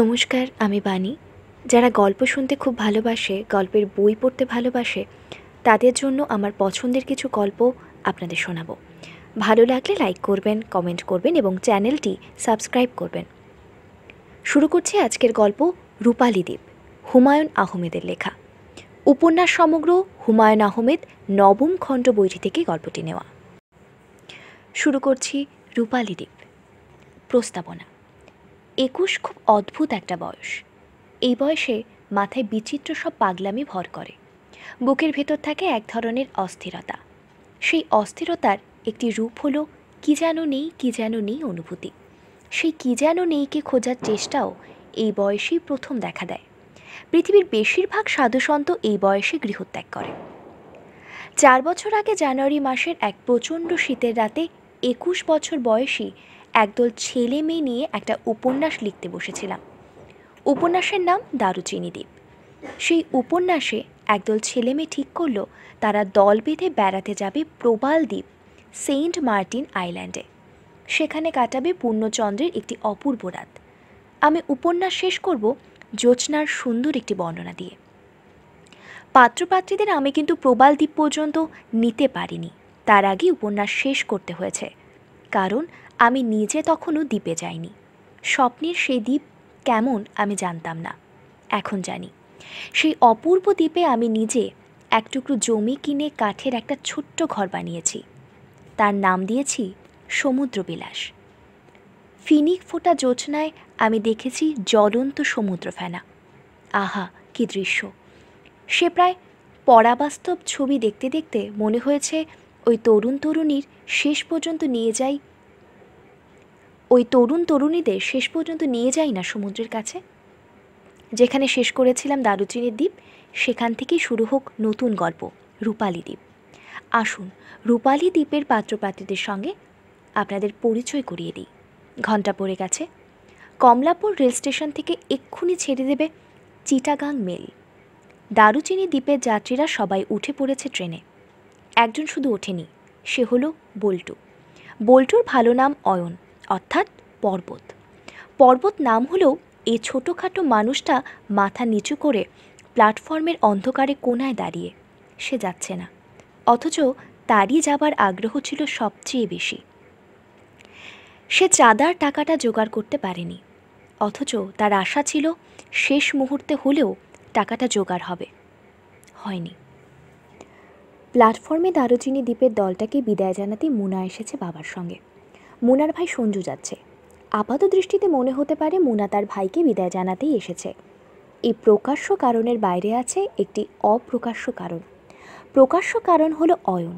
নমস্কার আমি বাণী যারা গল্প শুনতে খুব ভালোবাসে গল্পের বই পড়তে ভালোবাসে তাদের জন্য আমার পছন্দের কিছু গল্প আপনাদের শোনাবো ভালো লাগলে লাইক করবেন কমেন্ট করবেন এবং চ্যানেলটি সাবস্ক্রাইব করবেন শুরু করছি আজকের গল্প রূপালী দ্বীপ হুমায়ুন আহমেদের লেখা উপন্যাস সমগ্র হুমায়ুন আহমেদ নবম খণ্ড বইটি থেকে গল্পটি নেওয়া শুরু করছি রূপালী দ্বীপ প্রস্তাবনা একুশ খুব অদ্ভুত একটা বয়স এই বয়সে মাথায় বিচিত্র সব পাগলামি ভর করে বুকের ভেতর থাকে এক ধরনের অস্থিরতা সেই অস্থিরতার একটি রূপ হলো কি যেন নেই কি যেন নেই অনুভূতি সেই কি যেন নেইকে খোঁজার চেষ্টাও এই বয়সেই প্রথম দেখা দেয় পৃথিবীর বেশিরভাগ সাধুসন্ত এই বয়সে গৃহত্যাগ করে চার বছর আগে জানুয়ারি মাসের এক প্রচণ্ড শীতের রাতে একুশ বছর বয়সী একদল ছেলে মেয়ে নিয়ে একটা উপন্যাস লিখতে বসেছিলাম উপন্যাসের নাম দারুচিনি দ্বীপ সেই উপন্যাসে একদল ছেলে মেয়ে ঠিক করল তারা দল বেঁধে বেড়াতে যাবে প্রবাল দ্বীপ সেন্ট মার্টিন আইল্যান্ডে সেখানে কাটাবে পূর্ণচন্দ্রের একটি অপূর্ব রাত আমি উপন্যাস শেষ করব জ্যোৎস্নার সুন্দর একটি বর্ণনা দিয়ে পাত্রপাত্রীদের আমি কিন্তু প্রবাল দ্বীপ পর্যন্ত নিতে পারিনি তার আগে উপন্যাস শেষ করতে হয়েছে কারণ আমি নিজে তখনও দ্বীপে যাইনি স্বপ্নের সেই দ্বীপ কেমন আমি জানতাম না এখন জানি সেই অপূর্ব দ্বীপে আমি নিজে এক টুকরো জমি কিনে কাঠের একটা ছোট্ট ঘর বানিয়েছি তার নাম দিয়েছি সমুদ্রবিলাস ফিনিক ফোটা যোচনায় আমি দেখেছি জ্বলন্ত সমুদ্র ফেনা আহা কি দৃশ্য সে প্রায় পরাবাস্তব ছবি দেখতে দেখতে মনে হয়েছে ওই তরুণ তরুণীর শেষ পর্যন্ত নিয়ে যাই ওই তরুণ তরুণীদের শেষ পর্যন্ত নিয়ে যাই না সমুদ্রের কাছে যেখানে শেষ করেছিলাম দারুচিনির দ্বীপ সেখান থেকেই শুরু হোক নতুন গল্প রূপালী দ্বীপ আসুন রূপালী দ্বীপের পাত্রপাত্রীদের সঙ্গে আপনাদের পরিচয় করিয়ে দিই ঘণ্টা পড়ে গেছে কমলাপুর রেল স্টেশন থেকে এক্ষুনি ছেড়ে দেবে চিটাগাং মেল দারুচিনি দ্বীপের যাত্রীরা সবাই উঠে পড়েছে ট্রেনে একজন শুধু ওঠেনি সে হলো বল্টু বল্টুর ভালো নাম অয়ন অর্থাৎ পর্বত পর্বত নাম হলেও এই ছোটোখাটো মানুষটা মাথা নিচু করে প্ল্যাটফর্মের অন্ধকারে কোনায় দাঁড়িয়ে সে যাচ্ছে না অথচ তারই যাবার আগ্রহ ছিল সবচেয়ে বেশি সে চাঁদার টাকাটা জোগাড় করতে পারেনি অথচ তার আশা ছিল শেষ মুহূর্তে হলেও টাকাটা জোগাড় হবে হয়নি প্ল্যাটফর্মে দারুচিনি দ্বীপের দলটাকে বিদায় জানাতে মুনা এসেছে বাবার সঙ্গে মোনার ভাই সঞ্জু যাচ্ছে আপাত দৃষ্টিতে মনে হতে পারে মোনা তার ভাইকে বিদায় জানাতেই এসেছে এই প্রকাশ্য কারণের বাইরে আছে একটি অপ্রকাশ্য কারণ প্রকাশ্য কারণ হলো অয়ন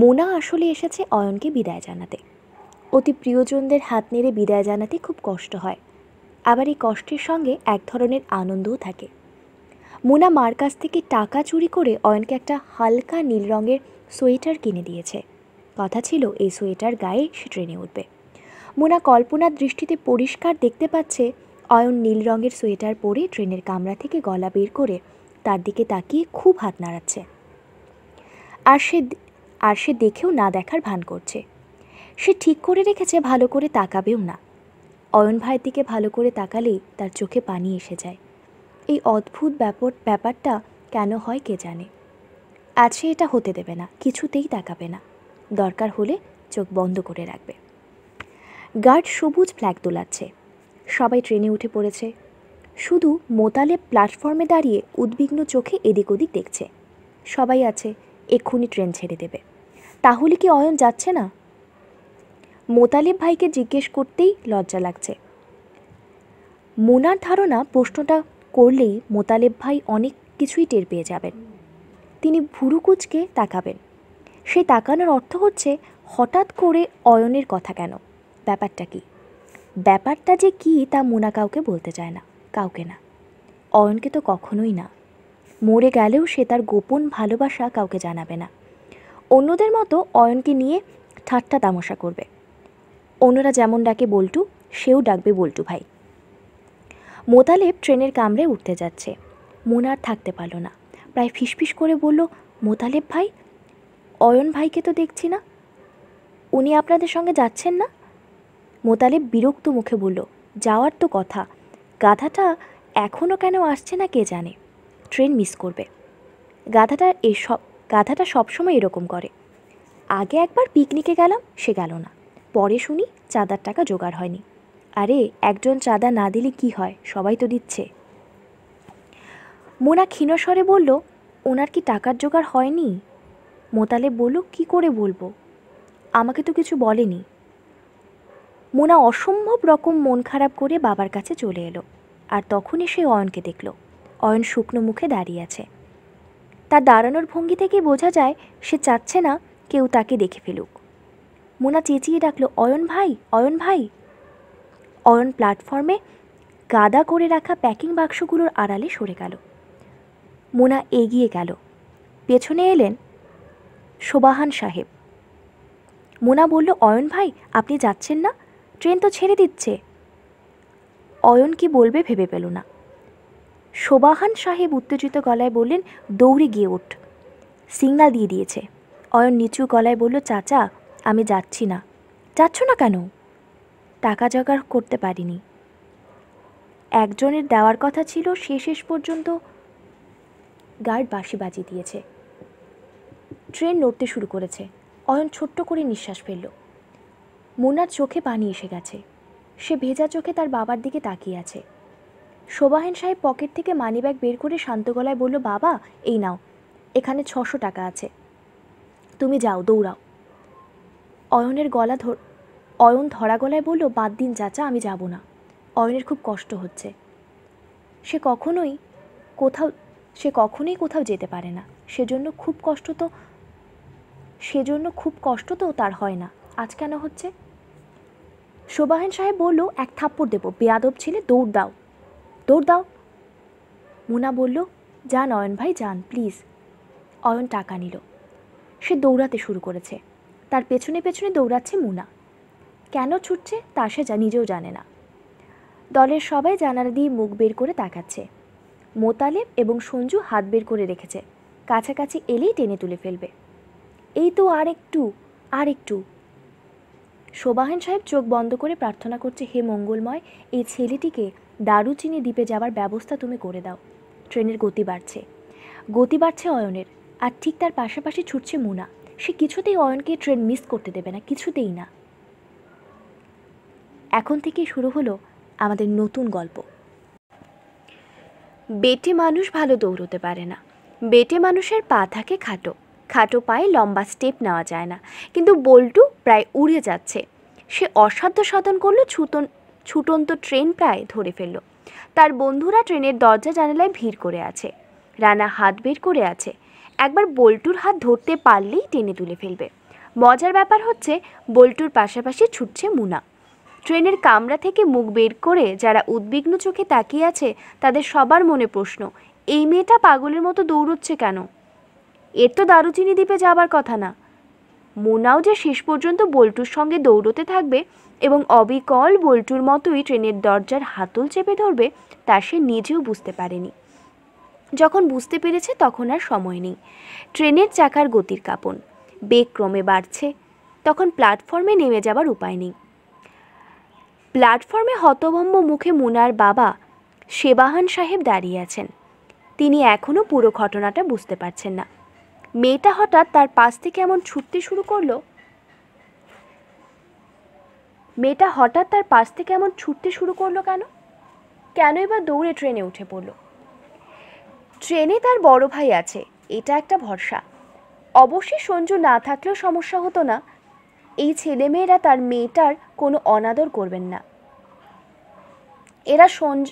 মোনা আসলে এসেছে অয়নকে বিদায় জানাতে অতি প্রিয়জনদের হাত নেড়ে বিদায় জানাতে খুব কষ্ট হয় আবার এই কষ্টের সঙ্গে এক ধরনের আনন্দও থাকে মোনা মার কাছ থেকে টাকা চুরি করে অয়নকে একটা হালকা নীল রঙের সোয়েটার কিনে দিয়েছে কথা ছিল এই সোয়েটার গায়ে সে ট্রেনে উঠবে মোনা কল্পনার দৃষ্টিতে পরিষ্কার দেখতে পাচ্ছে অয়ন নীল রঙের সোয়েটার পরে ট্রেনের কামরা থেকে গলা বের করে তার দিকে তাকিয়ে খুব হাত নাড়াচ্ছে আর সে আর সে দেখেও না দেখার ভান করছে সে ঠিক করে রেখেছে ভালো করে তাকাবেও না অয়ন ভাইয়ের দিকে ভালো করে তাকালেই তার চোখে পানি এসে যায় এই অদ্ভুত ব্যাপার ব্যাপারটা কেন হয় কে জানে আজ সে এটা হতে দেবে না কিছুতেই তাকাবে না দরকার হলে চোখ বন্ধ করে রাখবে গার্ড সবুজ ফ্ল্যাগ দোলাচ্ছে সবাই ট্রেনে উঠে পড়েছে শুধু মোতালে প্ল্যাটফর্মে দাঁড়িয়ে উদ্বিগ্ন চোখে এদিক ওদিক দেখছে সবাই আছে এক্ষুনি ট্রেন ছেড়ে দেবে তাহলে কি অয়ন যাচ্ছে না মোতালেব ভাইকে জিজ্ঞেস করতেই লজ্জা লাগছে মোনার ধারণা প্রশ্নটা করলেই মোতালেব ভাই অনেক কিছুই টের পেয়ে যাবেন তিনি ভুরুকুচকে তাকাবেন সেই তাকানোর অর্থ হচ্ছে হঠাৎ করে অয়নের কথা কেন ব্যাপারটা কি ব্যাপারটা যে কি তা মোনা কাউকে বলতে চায় না কাউকে না অয়নকে তো কখনোই না মরে গেলেও সে তার গোপন ভালোবাসা কাউকে জানাবে না অন্যদের মতো অয়নকে নিয়ে ঠাট্টা তামাশা করবে অন্যরা যেমন ডাকে বল্টু সেও ডাকবে বল্টু ভাই মোতালেব ট্রেনের কামড়ে উঠতে যাচ্ছে মোনা আর থাকতে পারলো না প্রায় ফিসফিস করে বলল মোতালেব ভাই অয়ন ভাইকে তো দেখছি না উনি আপনাদের সঙ্গে যাচ্ছেন না মোতালেব বিরক্ত মুখে বলল যাওয়ার তো কথা গাধাটা এখনও কেন আসছে না কে জানে ট্রেন মিস করবে গাধাটা এসব গাধাটা সবসময় এরকম করে আগে একবার পিকনিকে গেলাম সে গেল না পরে শুনি চাঁদার টাকা জোগাড় হয়নি আরে একজন চাঁদা না দিলে কি হয় সবাই তো দিচ্ছে মোনা ক্ষীণস্বরে বলল ওনার কি টাকার জোগাড় হয়নি মোতালে বলুক কি করে বলবো আমাকে তো কিছু বলেনি মোনা অসম্ভব রকম মন খারাপ করে বাবার কাছে চলে এলো আর তখনই সে অয়নকে দেখল অয়ন শুকনো মুখে দাঁড়িয়ে আছে তার দাঁড়ানোর ভঙ্গি থেকে বোঝা যায় সে চাচ্ছে না কেউ তাকে দেখে ফেলুক মোনা চেঁচিয়ে ডাকলো অয়ন ভাই অয়ন ভাই অয়ন প্ল্যাটফর্মে গাদা করে রাখা প্যাকিং বাক্সগুলোর আড়ালে সরে গেল মোনা এগিয়ে গেল পেছনে এলেন সোবাহান সাহেব মোনা বলল অয়ন ভাই আপনি যাচ্ছেন না ট্রেন তো ছেড়ে দিচ্ছে অয়ন কি বলবে ভেবে পেল না সোবাহান সাহেব উত্তেজিত গলায় বললেন দৌড়ে গিয়ে ওঠ সিগনাল দিয়ে দিয়েছে অয়ন নিচু গলায় বলল চাচা আমি যাচ্ছি না যাচ্ছ না কেন টাকা জোগাড় করতে পারিনি একজনের দেওয়ার কথা ছিল সে শেষ পর্যন্ত গার্ড বাঁশি বাজি দিয়েছে ট্রেন নড়তে শুরু করেছে অয়ন ছোট্ট করে নিঃশ্বাস ফেলল মোনার চোখে পানি এসে গেছে সে ভেজা চোখে তার বাবার দিকে তাকিয়ে আছে শোবাহেন সাহেব পকেট থেকে মানিব্যাগ বের করে শান্ত গলায় বলল বাবা এই নাও এখানে ছশো টাকা আছে তুমি যাও দৌড়াও অয়নের গলা ধর অয়ন ধরা গলায় বলল বাদ দিন চাচা আমি যাব না অয়নের খুব কষ্ট হচ্ছে সে কখনোই কোথাও সে কখনোই কোথাও যেতে পারে না সেজন্য খুব কষ্ট তো সেজন্য খুব কষ্ট তো তার হয় না আজ কেন হচ্ছে শোবাহেন সাহেব বলল এক থাপ্পড় দেবো বেয়াদব ছেলে দৌড় দাও দৌড় দাও মুনা বলল যান অয়ন ভাই যান প্লিজ অয়ন টাকা নিল সে দৌড়াতে শুরু করেছে তার পেছনে পেছনে দৌড়াচ্ছে মুনা কেন ছুটছে তা সে যা নিজেও জানে না দলের সবাই জানালা দিয়ে মুখ বের করে তাকাচ্ছে মোতালেব এবং সঞ্জু হাত বের করে রেখেছে কাছাকাছি এলেই টেনে তুলে ফেলবে এই তো আর একটু আর একটু সোবাহেন সাহেব চোখ বন্ধ করে প্রার্থনা করছে হে মঙ্গলময় এই ছেলেটিকে দারুচিনি দ্বীপে যাবার ব্যবস্থা তুমি করে দাও ট্রেনের গতি বাড়ছে গতি বাড়ছে অয়নের আর ঠিক তার পাশাপাশি ছুটছে মুনা সে কিছুতেই অয়নকে ট্রেন মিস করতে দেবে না কিছুতেই না এখন থেকেই শুরু হলো আমাদের নতুন গল্প বেটে মানুষ ভালো দৌড়তে পারে না বেটে মানুষের পা থাকে খাটো খাটো পায়ে লম্বা স্টেপ নেওয়া যায় না কিন্তু বল্টু প্রায় উড়ে যাচ্ছে সে অসাধ্য সাধন করলো ছুতন ছুটন্ত ট্রেন প্রায় ধরে ফেলল তার বন্ধুরা ট্রেনের দরজা জানালায় ভিড় করে আছে রানা হাত বের করে আছে একবার বল্টুর হাত ধরতে পারলেই টেনে তুলে ফেলবে মজার ব্যাপার হচ্ছে বল্টুর পাশাপাশি ছুটছে মুনা ট্রেনের কামরা থেকে মুখ বের করে যারা উদ্বিগ্ন চোখে তাকিয়ে আছে তাদের সবার মনে প্রশ্ন এই মেয়েটা পাগলের মতো দৌড়চ্ছে কেন এর তো দারুচিনি দ্বীপে যাবার কথা না মোনাও যে শেষ পর্যন্ত বল্টুর সঙ্গে দৌড়তে থাকবে এবং অবিকল বল্টুর মতোই ট্রেনের দরজার হাতল চেপে ধরবে তা সে নিজেও বুঝতে পারেনি যখন বুঝতে পেরেছে তখন আর সময় নেই ট্রেনের চাকার গতির কাঁপন বেগ ক্রমে বাড়ছে তখন প্ল্যাটফর্মে নেমে যাবার উপায় নেই প্ল্যাটফর্মে হতভম্ব মুখে মুনার বাবা সেবাহান সাহেব দাঁড়িয়ে আছেন তিনি এখনও পুরো ঘটনাটা বুঝতে পারছেন না মেয়েটা হঠাৎ তার পাশ থেকে এমন ছুটতে শুরু করলো মেয়েটা হঠাৎ তার পাশ থেকে এমন ছুটতে শুরু করলো কেন কেন এবার দৌড়ে ট্রেনে উঠে পড়ল ট্রেনে তার বড় ভাই আছে এটা একটা ভরসা অবশ্যই সঞ্জু না থাকলেও সমস্যা হতো না এই ছেলেমেয়েরা তার মেয়েটার কোনো অনাদর করবেন না এরা সঞ্জ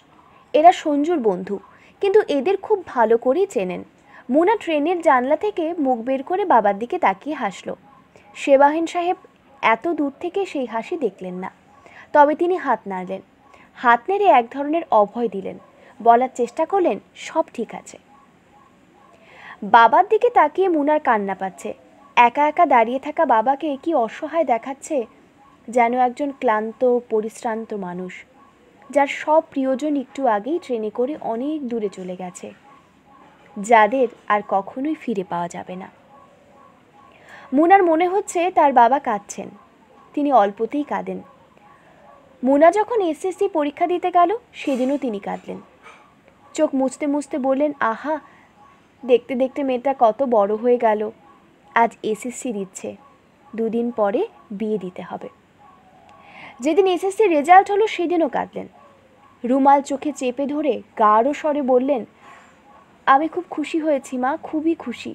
এরা সঞ্জুর বন্ধু কিন্তু এদের খুব ভালো করেই চেনেন মোনা ট্রেনের জানলা থেকে মুখ বের করে বাবার দিকে তাকিয়ে হাসল সেবাহীন সাহেব এত দূর থেকে সেই হাসি দেখলেন না তবে তিনি হাত নাড়লেন হাত নেড়ে এক ধরনের অভয় দিলেন বলার চেষ্টা করলেন সব ঠিক আছে বাবার দিকে তাকিয়ে মুনার কান্না পাচ্ছে একা একা দাঁড়িয়ে থাকা বাবাকে কি অসহায় দেখাচ্ছে যেন একজন ক্লান্ত পরিশ্রান্ত মানুষ যার সব প্রিয়জন একটু আগেই ট্রেনে করে অনেক দূরে চলে গেছে যাদের আর কখনোই ফিরে পাওয়া যাবে না মুনার মনে হচ্ছে তার বাবা কাঁদছেন তিনি অল্পতেই কাঁদেন মুনা যখন এসএসসি পরীক্ষা দিতে গেল সেদিনও তিনি কাঁদলেন চোখ মুছতে মুছতে বললেন আহা দেখতে দেখতে মেয়েটা কত বড় হয়ে গেল আজ এসএসসি দিচ্ছে দুদিন পরে বিয়ে দিতে হবে যেদিন এসএসসি রেজাল্ট হলো সেদিনও কাঁদলেন রুমাল চোখে চেপে ধরে গাঢ় স্বরে বললেন আমি খুব খুশি হয়েছি মা খুবই খুশি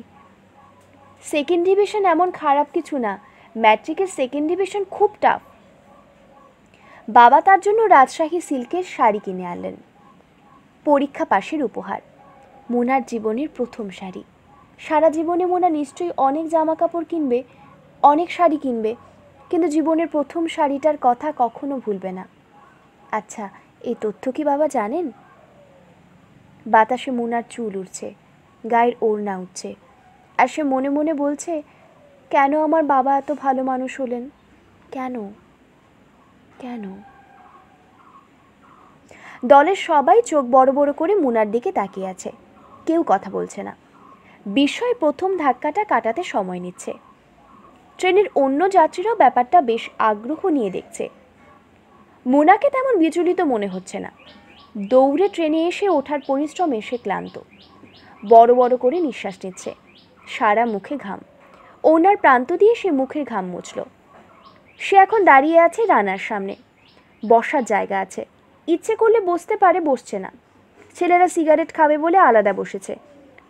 সেকেন্ড ডিভিশন এমন খারাপ কিছু না ম্যাট্রিকের সেকেন্ড ডিভিশন খুব টাফ বাবা তার জন্য রাজশাহী সিল্কের শাড়ি কিনে আনলেন পরীক্ষা পাশের উপহার মোনার জীবনের প্রথম শাড়ি সারা জীবনে মোনা নিশ্চয়ই অনেক জামা কাপড় কিনবে অনেক শাড়ি কিনবে কিন্তু জীবনের প্রথম শাড়িটার কথা কখনো ভুলবে না আচ্ছা এই তথ্য কি বাবা জানেন বাতাসে মুনার চুল উড়ছে গায়ের ওড়না উঠছে আর সে মনে মনে বলছে কেন আমার বাবা এত ভালো মানুষ হলেন কেন কেন দলের সবাই চোখ বড় বড় করে মুনার দিকে তাকিয়ে আছে কেউ কথা বলছে না বিষয় প্রথম ধাক্কাটা কাটাতে সময় নিচ্ছে ট্রেনের অন্য যাত্রীরাও ব্যাপারটা বেশ আগ্রহ নিয়ে দেখছে মুনাকে তেমন বিচলিত মনে হচ্ছে না দৌড়ে ট্রেনে এসে ওঠার পরিশ্রমে সে ক্লান্ত বড় বড় করে নিঃশ্বাস নিচ্ছে সারা মুখে ঘাম ওনার প্রান্ত দিয়ে সে মুখের ঘাম মুছল সে এখন দাঁড়িয়ে আছে রানার সামনে বসার জায়গা আছে ইচ্ছে করলে বসতে পারে বসছে না ছেলেরা সিগারেট খাবে বলে আলাদা বসেছে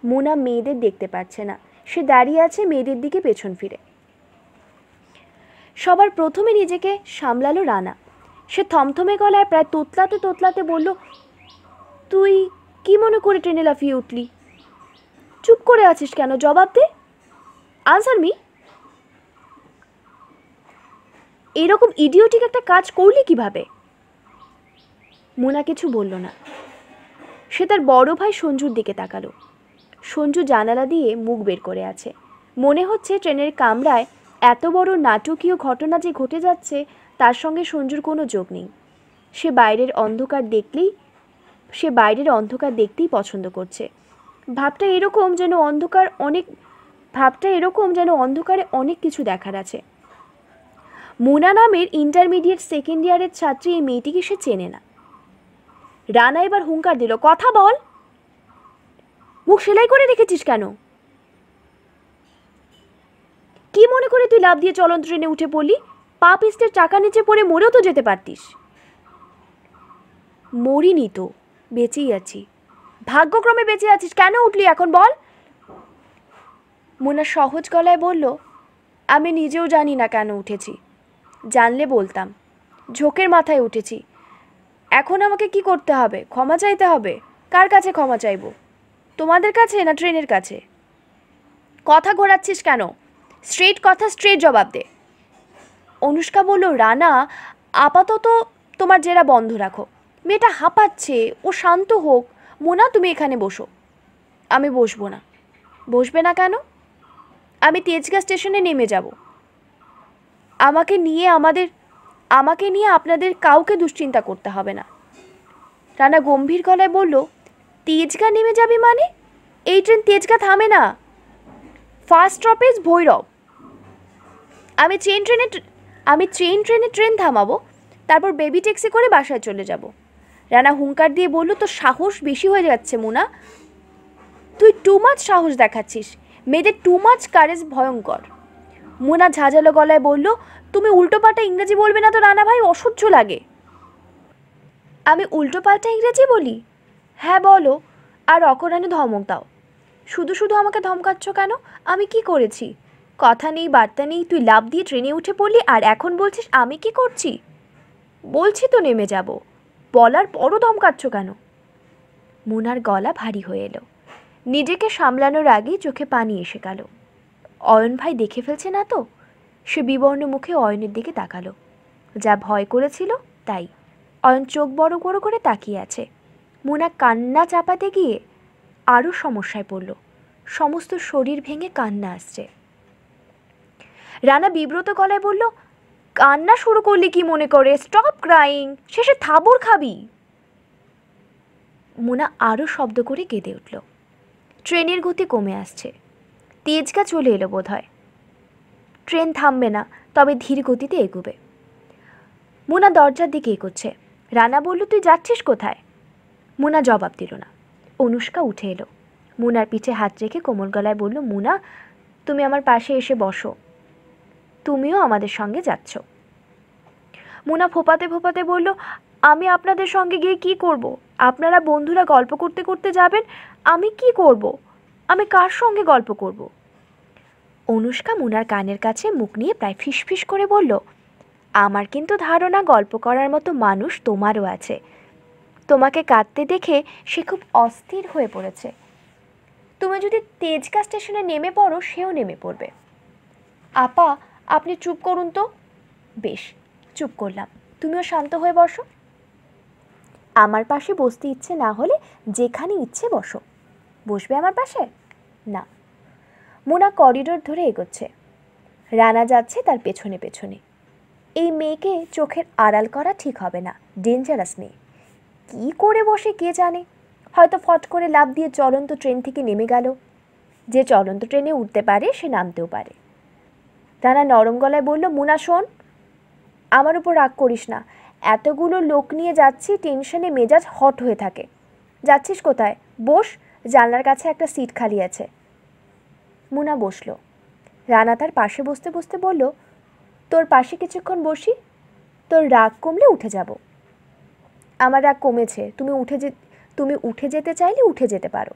মোনা মেয়েদের দেখতে পারছে না সে দাঁড়িয়ে আছে মেয়েদের দিকে পেছন ফিরে সবার প্রথমে নিজেকে সামলালো রানা সে থমথমে গলায় প্রায় তোতলাতে তোতলাতে বলল তুই কি মনে করে ট্রেনে লাফিয়ে উঠলি চুপ করে আছিস কেন জবাব দে আনসার মি এরকম ইডিওটিক একটা কাজ করলি কিভাবে মোনা কিছু বলল না সে তার বড় ভাই সঞ্জুর দিকে তাকালো সঞ্জু জানালা দিয়ে মুখ বের করে আছে মনে হচ্ছে ট্রেনের কামরায় এত বড় নাটকীয় ঘটনা যে ঘটে যাচ্ছে তার সঙ্গে সঞ্জুর কোনো যোগ নেই সে বাইরের অন্ধকার দেখলেই সে বাইরের অন্ধকার দেখতেই পছন্দ করছে ভাবটা এরকম যেন অন্ধকার অনেক ভাবটা এরকম যেন অন্ধকারে অনেক কিছু দেখার আছে মোনা নামের ইন্টারমিডিয়েট সেকেন্ড ইয়ারের ছাত্রী এই মেয়েটিকে সে চেনে না রানা এবার হুঙ্কার দিল কথা বল মুখ সেলাই করে রেখেছিস কেন কি মনে করে তুই লাভ দিয়ে চলন্ত ট্রেনে উঠে পড়লি পা পিস্টের চাকা নিচে পড়ে মরেও তো যেতে পারতিস মরিনি তো বেঁচেই আছি ভাগ্যক্রমে বেঁচে আছিস কেন উঠলি এখন বল মোনা সহজ গলায় বলল আমি নিজেও জানি না কেন উঠেছি জানলে বলতাম ঝোঁকের মাথায় উঠেছি এখন আমাকে কি করতে হবে ক্ষমা চাইতে হবে কার কাছে ক্ষমা চাইব তোমাদের কাছে না ট্রেনের কাছে কথা ঘোরাচ্ছিস কেন স্ট্রেট কথা স্ট্রেট জবাব দে অনুষ্কা বলল রানা আপাতত তোমার জেরা বন্ধ রাখো মেয়েটা হাঁপাচ্ছে ও শান্ত হোক মোনা তুমি এখানে বসো আমি বসবো না বসবে না কেন আমি তেজগা স্টেশনে নেমে যাব আমাকে নিয়ে আমাদের আমাকে নিয়ে আপনাদের কাউকে দুশ্চিন্তা করতে হবে না রানা গম্ভীর গলায় বলল তেজগা নেমে যাবি মানে এই ট্রেন তেজগা থামে না ফার্স্ট স্টপেজ ভৈরব আমি চেন ট্রেনে আমি ট্রেন ট্রেনে ট্রেন থামাবো তারপর বেবি ট্যাক্সি করে বাসায় চলে যাব রানা হুঙ্কার দিয়ে বলল তো সাহস বেশি হয়ে যাচ্ছে মুনা তুই টু মাছ সাহস দেখাচ্ছিস মেয়েদের টু মাছ কারেজ ভয়ঙ্কর মুনা ঝাঁঝালো গলায় বলল তুমি উল্টোপাল্টা ইংরেজি বলবে না তো রানা ভাই অসহ্য লাগে আমি উল্টোপাল্টা ইংরেজি বলি হ্যাঁ বলো আর অকরণে ধমক দাও শুধু শুধু আমাকে ধমকাচ্ছ কেন আমি কি করেছি কথা নেই বার্তা নেই তুই লাভ দিয়ে ট্রেনে উঠে পড়লি আর এখন বলছিস আমি কি করছি বলছি তো নেমে যাব বলার পরও ধমকাচ্ছ কেন মোনার গলা ভারী হয়ে এলো নিজেকে সামলানোর আগেই চোখে পানি এসে গেল অয়ন ভাই দেখে ফেলছে না তো সে বিবর্ণ মুখে অয়নের দিকে তাকালো যা ভয় করেছিল তাই অয়ন চোখ বড় বড় করে তাকিয়ে আছে মোনা কান্না চাপাতে গিয়ে আরও সমস্যায় পড়ল সমস্ত শরীর ভেঙে কান্না আসছে রানা বিব্রত গলায় বলল কান্না শুরু করলে কি মনে করে স্টপ ক্রাইং শেষে থাবর খাবি মোনা আরও শব্দ করে কেঁদে উঠল ট্রেনের গতি কমে আসছে তেজকা চলে এলো বোধ হয় ট্রেন থামবে না তবে ধীর গতিতে এগোবে মোনা দরজার দিকে এগোচ্ছে রানা বলল তুই যাচ্ছিস কোথায় মোনা জবাব দিল না অনুষ্কা উঠে এলো মোনার পিঠে হাত রেখে কোমল গলায় বলল মোনা তুমি আমার পাশে এসে বসো তুমিও আমাদের সঙ্গে যাচ্ছ মুনা ফোপাতে ফোপাতে বলল আমি আপনাদের সঙ্গে গিয়ে কি করব। আপনারা বন্ধুরা গল্প করতে করতে যাবেন আমি কি করব। আমি কার সঙ্গে গল্প করব। অনুষ্কা মুনার কানের কাছে মুখ নিয়ে প্রায় ফিসফিস করে বলল আমার কিন্তু ধারণা গল্প করার মতো মানুষ তোমারও আছে তোমাকে কাঁদতে দেখে সে খুব অস্থির হয়ে পড়েছে তুমি যদি তেজগা স্টেশনে নেমে পড়ো সেও নেমে পড়বে আপা আপনি চুপ করুন তো বেশ চুপ করলাম তুমিও শান্ত হয়ে বসো আমার পাশে বসতে ইচ্ছে না হলে যেখানে ইচ্ছে বসো বসবে আমার পাশে না মোনা করিডোর ধরে এগোচ্ছে রানা যাচ্ছে তার পেছনে পেছনে এই মেয়েকে চোখের আড়াল করা ঠিক হবে না ডেঞ্জারাস মেয়ে কী করে বসে কে জানে হয়তো ফট করে লাভ দিয়ে চলন্ত ট্রেন থেকে নেমে গেল যে চলন্ত ট্রেনে উঠতে পারে সে নামতেও পারে ডানা নরম গলায় বলল মুনা শোন আমার উপর রাগ করিস না এতগুলো লোক নিয়ে যাচ্ছি টেনশনে মেজাজ হট হয়ে থাকে যাচ্ছিস কোথায় বস জানলার কাছে একটা সিট খালি আছে মুনা বসল রানা তার পাশে বসতে বসতে বলল তোর পাশে কিছুক্ষণ বসি তোর রাগ কমলে উঠে যাব আমার রাগ কমেছে তুমি উঠে যে তুমি উঠে যেতে চাইলে উঠে যেতে পারো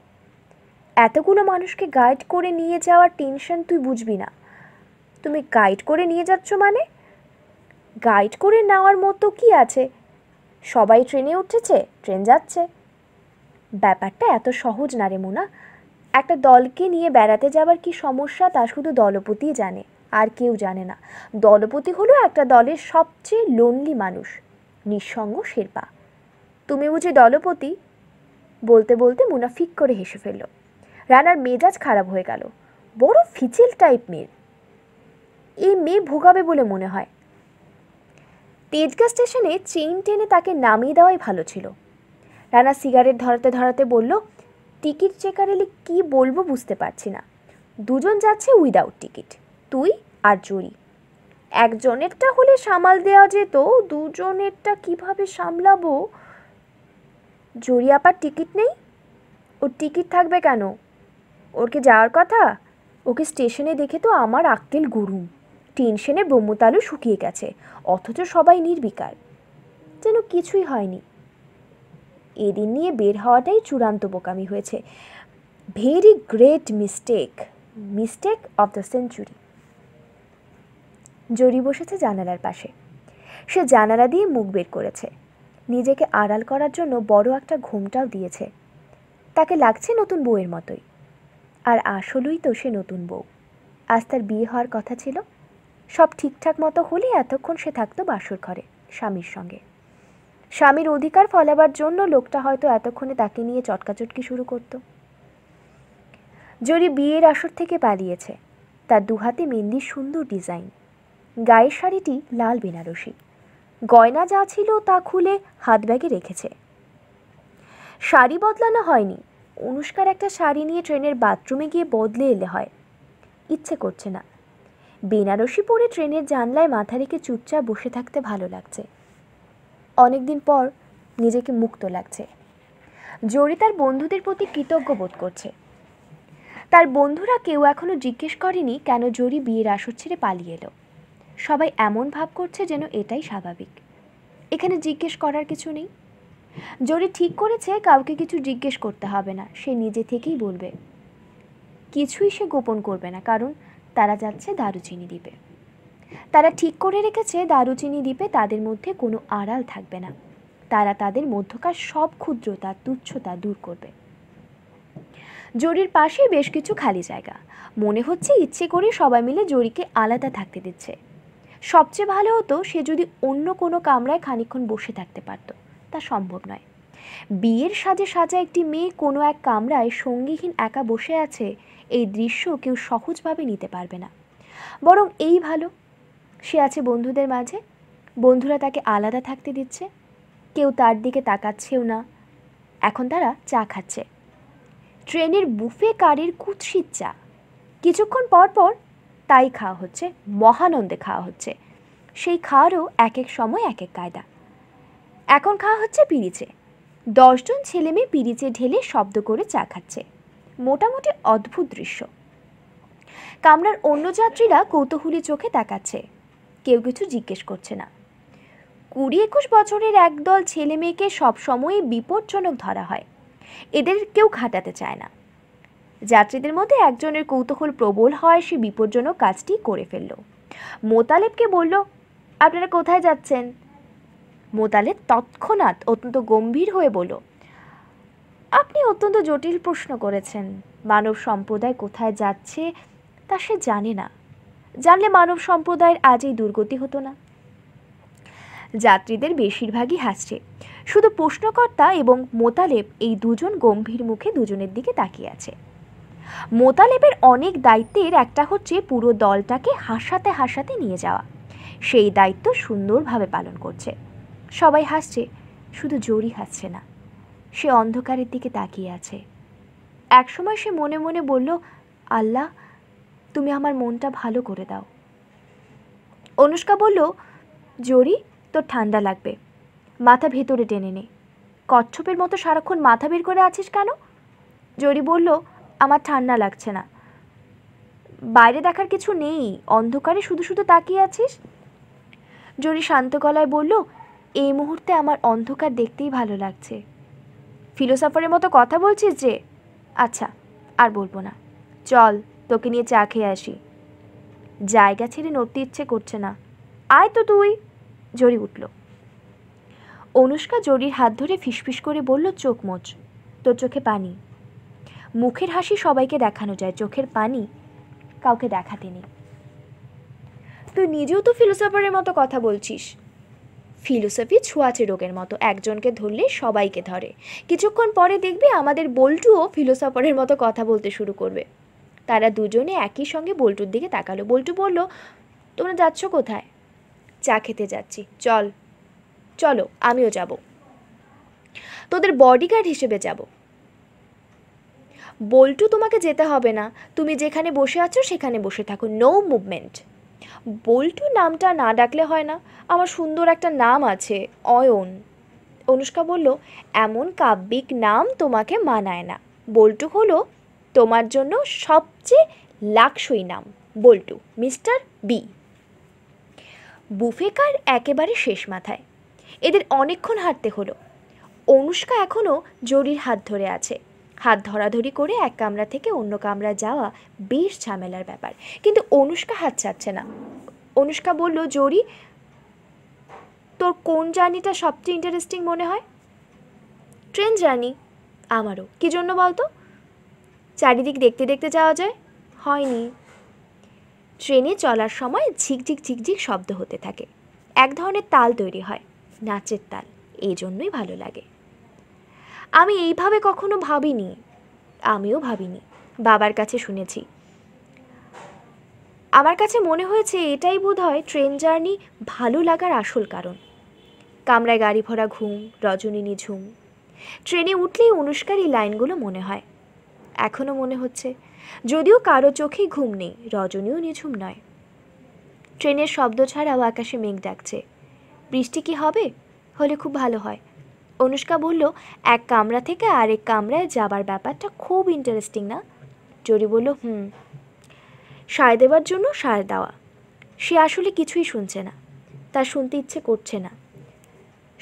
এতগুলো মানুষকে গাইড করে নিয়ে যাওয়ার টেনশন তুই বুঝবি না তুমি গাইড করে নিয়ে যাচ্ছ মানে গাইড করে নেওয়ার মতো কি আছে সবাই ট্রেনে উঠেছে ট্রেন যাচ্ছে ব্যাপারটা এত সহজ না রে মোনা একটা দলকে নিয়ে বেড়াতে যাবার কি সমস্যা তা শুধু দলপতি জানে আর কেউ জানে না দলপতি হলো একটা দলের সবচেয়ে লোনলি মানুষ নিঃসঙ্গ শেরপা তুমি বুঝি দলপতি বলতে বলতে মুনাফিক করে হেসে ফেলল রানার মেজাজ খারাপ হয়ে গেল বড় ফিচেল টাইপ মেয়ে এই মেয়ে ভোগাবে বলে মনে হয় তেজগা স্টেশনে চেইন টেনে তাকে নামিয়ে দেওয়াই ভালো ছিল রানা সিগারেট ধরাতে ধরাতে বলল টিকিট চেকার এলে কী বলবো বুঝতে পারছি না দুজন যাচ্ছে উইদাউট টিকিট তুই আর জুরি একজনেরটা হলে সামাল দেওয়া যেত দুজনেরটা কিভাবে সামলাবো জুরি আপার টিকিট নেই ওর টিকিট থাকবে কেন ওর কি যাওয়ার কথা ওকে স্টেশনে দেখে তো আমার আক্কেল গুরুম টেনশনে ব্রহ্মতালু শুকিয়ে গেছে অথচ সবাই নির্বিকার যেন কিছুই হয়নি এদিন নিয়ে বের হওয়াটাই চূড়ান্ত বোকামি হয়েছে very great mistake mistake of the century জরি বসেছে জানালার পাশে সে জানালা দিয়ে মুখ বের করেছে নিজেকে আড়াল করার জন্য বড় একটা ঘুমটাও দিয়েছে তাকে লাগছে নতুন বউয়ের মতোই আর আসলেই তো সে নতুন বউ আজ তার বিয়ে হওয়ার কথা ছিল সব ঠিকঠাক মতো হলে এতক্ষণ সে থাকতো বাসর ঘরে স্বামীর সঙ্গে স্বামীর অধিকার ফলাবার জন্য লোকটা হয়তো এতক্ষণে তাকে নিয়ে চটকাচটকি শুরু করত জরি বিয়ের আসর থেকে পালিয়েছে তার দুহাতে মেহেন্দি সুন্দর ডিজাইন গায়ের শাড়িটি লাল বেনারসি গয়না যা ছিল তা খুলে হাত ব্যাগে রেখেছে শাড়ি বদলানো হয়নি অনুষ্কার একটা শাড়ি নিয়ে ট্রেনের বাথরুমে গিয়ে বদলে এলে হয় ইচ্ছে করছে না বেনারসি পরে ট্রেনের জানলায় মাথা রেখে চুপচাপ বসে থাকতে ভালো লাগছে অনেক দিন পর নিজেকে মুক্ত লাগছে জোরে তার বন্ধুদের প্রতি কৃতজ্ঞ বোধ করছে তার বন্ধুরা কেউ এখনও জিজ্ঞেস করেনি কেন জোরি বিয়ের আসর ছেড়ে পালিয়ে এলো সবাই এমন ভাব করছে যেন এটাই স্বাভাবিক এখানে জিজ্ঞেস করার কিছু নেই জোরি ঠিক করেছে কাউকে কিছু জিজ্ঞেস করতে হবে না সে নিজে থেকেই বলবে কিছুই সে গোপন করবে না কারণ তারা যাচ্ছে দারুচিনি দ্বীপে তারা ঠিক করে রেখেছে দারুচিনি দ্বীপে তাদের মধ্যে কোনো আড়াল থাকবে না তারা তাদের মধ্যকার সব ক্ষুদ্রতা তুচ্ছতা দূর করবে জরির পাশে বেশ কিছু খালি জায়গা মনে হচ্ছে ইচ্ছে করে সবাই মিলে জরিকে আলাদা থাকতে দিচ্ছে সবচেয়ে ভালো হতো সে যদি অন্য কোনো কামরায় খানিক্ষণ বসে থাকতে পারত তা সম্ভব নয় বিয়ের সাজে সাজা একটি মেয়ে কোনো এক কামরায় সঙ্গীহীন একা বসে আছে এই দৃশ্য কেউ সহজভাবে নিতে পারবে না বরং এই ভালো সে আছে বন্ধুদের মাঝে বন্ধুরা তাকে আলাদা থাকতে দিচ্ছে কেউ তার দিকে তাকাচ্ছেও না এখন তারা চা খাচ্ছে ট্রেনের বুফে কারের কুৎসিত চা কিছুক্ষণ পর পর তাই খাওয়া হচ্ছে মহানন্দে খাওয়া হচ্ছে সেই খাওয়ারও এক এক সময় এক এক কায়দা এখন খাওয়া হচ্ছে পিরিচে দশজন ছেলে মেয়ে পিরিচে ঢেলে শব্দ করে চা খাচ্ছে মোটামুটি অদ্ভুত দৃশ্য কামরার অন্য যাত্রীরা কৌতূহলী চোখে তাকাচ্ছে কেউ কিছু জিজ্ঞেস করছে না কুড়ি একুশ বছরের একদল ছেলে মেয়েকে সবসময়ই বিপজ্জনক ধরা হয় এদের কেউ খাটাতে চায় না যাত্রীদের মধ্যে একজনের কৌতূহল প্রবল হয় সে বিপজ্জনক কাজটি করে ফেলল মোতালেবকে বলল আপনারা কোথায় যাচ্ছেন মোতালেব তৎক্ষণাৎ অত্যন্ত গম্ভীর হয়ে বলল আপনি অত্যন্ত জটিল প্রশ্ন করেছেন মানব সম্প্রদায় কোথায় যাচ্ছে তা সে জানে না জানলে মানব সম্প্রদায়ের আজ এই দুর্গতি হতো না যাত্রীদের বেশিরভাগই হাসছে শুধু প্রশ্নকর্তা এবং মোতালেব এই দুজন গম্ভীর মুখে দুজনের দিকে তাকিয়ে আছে মোতালেবের অনেক দায়িত্বের একটা হচ্ছে পুরো দলটাকে হাসাতে হাসাতে নিয়ে যাওয়া সেই দায়িত্ব সুন্দরভাবে পালন করছে সবাই হাসছে শুধু জোরই হাসছে না সে অন্ধকারের দিকে তাকিয়ে আছে একসময় সে মনে মনে বলল আল্লাহ তুমি আমার মনটা ভালো করে দাও অনুষ্কা বলল জরি তোর ঠান্ডা লাগবে মাথা ভেতরে টেনে নে কচ্ছপের মতো সারাক্ষণ মাথা বের করে আছিস কেন জরি বলল আমার ঠান্ডা লাগছে না বাইরে দেখার কিছু নেই অন্ধকারে শুধু শুধু তাকিয়ে আছিস জরি শান্ত গলায় বলল এই মুহূর্তে আমার অন্ধকার দেখতেই ভালো লাগছে ফিলোসফারের মতো কথা বলছিস যে আচ্ছা আর বলবো না চল তোকে নিয়ে চা খেয়ে আসি জায়গা ছেড়ে নড়তে ইচ্ছে করছে না আয় তো তুই জড়ি উঠল অনুষ্কা জরির হাত ধরে ফিসফিস করে বলল চোখ মোচ তোর চোখে পানি মুখের হাসি সবাইকে দেখানো যায় চোখের পানি কাউকে দেখাতে নেই তুই নিজেও তো ফিলোসফারের মতো কথা বলছিস ফিলোসফি ছোঁয়াচে রোগের মতো একজনকে ধরলে সবাইকে ধরে কিছুক্ষণ পরে দেখবে আমাদের বল্টুও ফিলোসফারের মতো কথা বলতে শুরু করবে তারা দুজনে একই সঙ্গে বল্টুর দিকে তাকালো বল্টু বলল তোমরা যাচ্ছ কোথায় চা খেতে যাচ্ছি চল চলো আমিও যাব তোদের বডিগার্ড হিসেবে যাব বল্টু তোমাকে যেতে হবে না তুমি যেখানে বসে আছো সেখানে বসে থাকো নো মুভমেন্ট বল্টু নামটা না ডাকলে হয় না আমার সুন্দর একটা নাম আছে অয়ন অনুষ্কা বলল এমন কাব্যিক নাম তোমাকে মানায় না বল্টু হলো তোমার জন্য সবচেয়ে লাক্সই নাম বল্টু মিস্টার বি বুফেকার একেবারে শেষ মাথায় এদের অনেকক্ষণ হাঁটতে হলো অনুষ্কা এখনও জরির হাত ধরে আছে হাত ধরাধরি করে এক কামরা থেকে অন্য কামরা যাওয়া বেশ ঝামেলার ব্যাপার কিন্তু অনুষ্কা হাত ছাড়ছে না অনুষ্কা বলল জরি তোর কোন জার্নিটা সবচেয়ে ইন্টারেস্টিং মনে হয় ট্রেন জার্নি আমারও কী জন্য বলতো চারিদিক দেখতে দেখতে যাওয়া যায় হয়নি ট্রেনে চলার সময় ঝিকঝিক ঝিকঝিক শব্দ হতে থাকে এক ধরনের তাল তৈরি হয় নাচের তাল এই জন্যই ভালো লাগে আমি এইভাবে কখনো ভাবিনি আমিও ভাবিনি বাবার কাছে শুনেছি আমার কাছে মনে হয়েছে এটাই বোধ হয় ট্রেন জার্নি ভালো লাগার আসল কারণ কামরায় গাড়ি ভরা ঘুম রজনী নিঝুম ট্রেনে উঠলেই অনুষ্কার এই লাইনগুলো মনে হয় এখনও মনে হচ্ছে যদিও কারো চোখে ঘুম নেই রজনীও নিঝুম নয় ট্রেনের শব্দ ছাড়াও আকাশে মেঘ ডাকছে বৃষ্টি কি হবে হলে খুব ভালো হয় অনুষ্কা বলল এক কামরা থেকে আরেক কামরায় যাবার ব্যাপারটা খুব ইন্টারেস্টিং না জরি বলল হুম সায় দেওয়ার জন্য সায় দেওয়া সে আসলে কিছুই শুনছে না তা শুনতে ইচ্ছে করছে না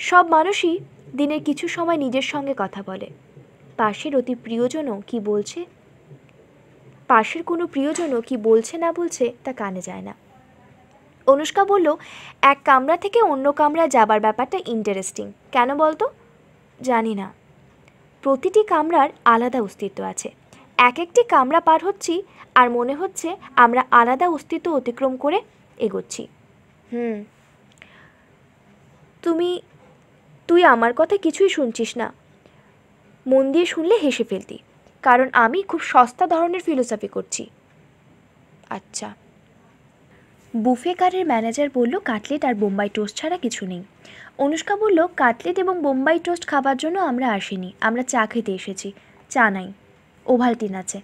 সব মানুষই দিনের কিছু সময় নিজের সঙ্গে কথা বলে পাশের অতি প্রিয়জনও কি বলছে পাশের কোনো প্রিয়জনও কি বলছে না বলছে তা কানে যায় না অনুষ্কা বলল এক কামরা থেকে অন্য কামরা যাবার ব্যাপারটা ইন্টারেস্টিং কেন বলতো জানি না প্রতিটি কামরার আলাদা অস্তিত্ব আছে এক একটি কামরা পার হচ্ছি আর মনে হচ্ছে আমরা আলাদা অস্তিত্ব অতিক্রম করে এগোচ্ছি হুম তুমি তুই আমার কথা কিছুই শুনছিস না মন দিয়ে শুনলে হেসে ফেলতি কারণ আমি খুব সস্তা ধরনের ফিলোসফি করছি আচ্ছা বুফে কারের ম্যানেজার বলল কাটলেট আর বোম্বাই টোস্ট ছাড়া কিছু নেই অনুষ্কা বলল কাটলেট এবং বোম্বাই টোস্ট খাবার জন্য আমরা আসিনি আমরা চা খেতে এসেছি চা নাই ওভালটিন আছে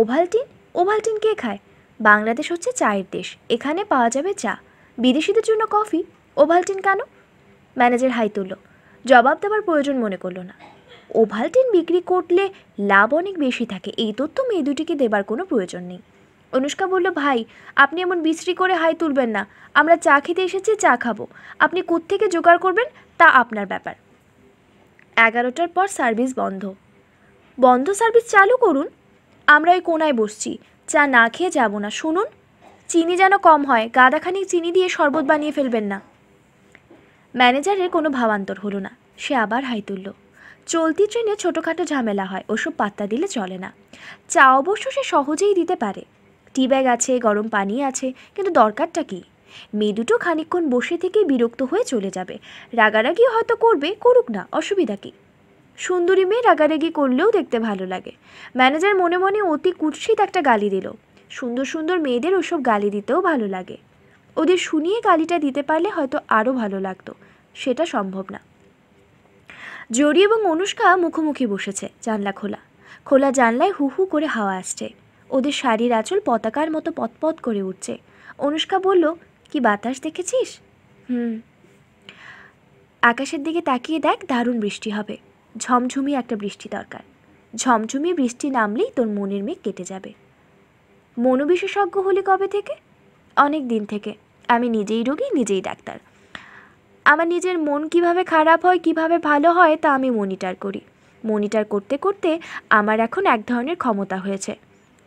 ওভালটিন ওভালটিন কে খায় বাংলাদেশ হচ্ছে চায়ের দেশ এখানে পাওয়া যাবে চা বিদেশিদের জন্য কফি ওভালটিন কেন ম্যানেজার হাই তুলল জবাব দেওয়ার প্রয়োজন মনে করলো না ওভালটিন বিক্রি করলে লাভ অনেক বেশি থাকে এই তথ্য মেয়ে দুটিকে দেবার কোনো প্রয়োজন নেই অনুষ্কা বলল ভাই আপনি এমন বিশ্রী করে হাই তুলবেন না আমরা চা খেতে এসেছি চা খাবো আপনি কোত্থেকে জোগাড় করবেন তা আপনার ব্যাপার এগারোটার পর সার্ভিস বন্ধ বন্ধ সার্ভিস চালু করুন আমরা ওই কোনায় বসছি চা না খেয়ে যাব না শুনুন চিনি যেন কম হয় গাদাখানি চিনি দিয়ে শরবত বানিয়ে ফেলবেন না ম্যানেজারের কোনো ভাবান্তর হলো না সে আবার হাই তুলল চলতি ট্রেনে ছোটোখাটো ঝামেলা হয় ওসব পাত্তা দিলে চলে না চা অবশ্য সে সহজেই দিতে পারে টি ব্যাগ আছে গরম পানি আছে কিন্তু দরকারটা কি মেয়ে দুটো খানিক্ষণ বসে থেকে বিরক্ত হয়ে চলে যাবে রাগারাগি হয়তো করবে করুক না অসুবিধা কী সুন্দরী মেয়ে রাগারাগি করলেও দেখতে ভালো লাগে ম্যানেজার মনে মনে অতি কুৎসিত একটা গালি দিল সুন্দর সুন্দর মেয়েদের ওসব গালি দিতেও ভালো লাগে ওদের শুনিয়ে গালিটা দিতে পারলে হয়তো আরও ভালো লাগতো সেটা সম্ভব না জরি এবং অনুষ্কা মুখোমুখি বসেছে জানলা খোলা খোলা জানলায় হু হু করে হাওয়া আসছে ওদের শাড়ির আঁচল পতাকার মতো পতপত করে উঠছে অনুষ্কা বলল কি বাতাস দেখেছিস হুম আকাশের দিকে তাকিয়ে দেখ দারুণ বৃষ্টি হবে ঝমঝমিয়ে একটা বৃষ্টি দরকার ঝমঝমিয়ে বৃষ্টি নামলেই তোর মনের মেঘ কেটে যাবে মনোবিশেষজ্ঞ হলি কবে থেকে অনেক দিন থেকে আমি নিজেই রোগী নিজেই ডাক্তার আমার নিজের মন কিভাবে খারাপ হয় কিভাবে ভালো হয় তা আমি মনিটার করি মনিটার করতে করতে আমার এখন এক ধরনের ক্ষমতা হয়েছে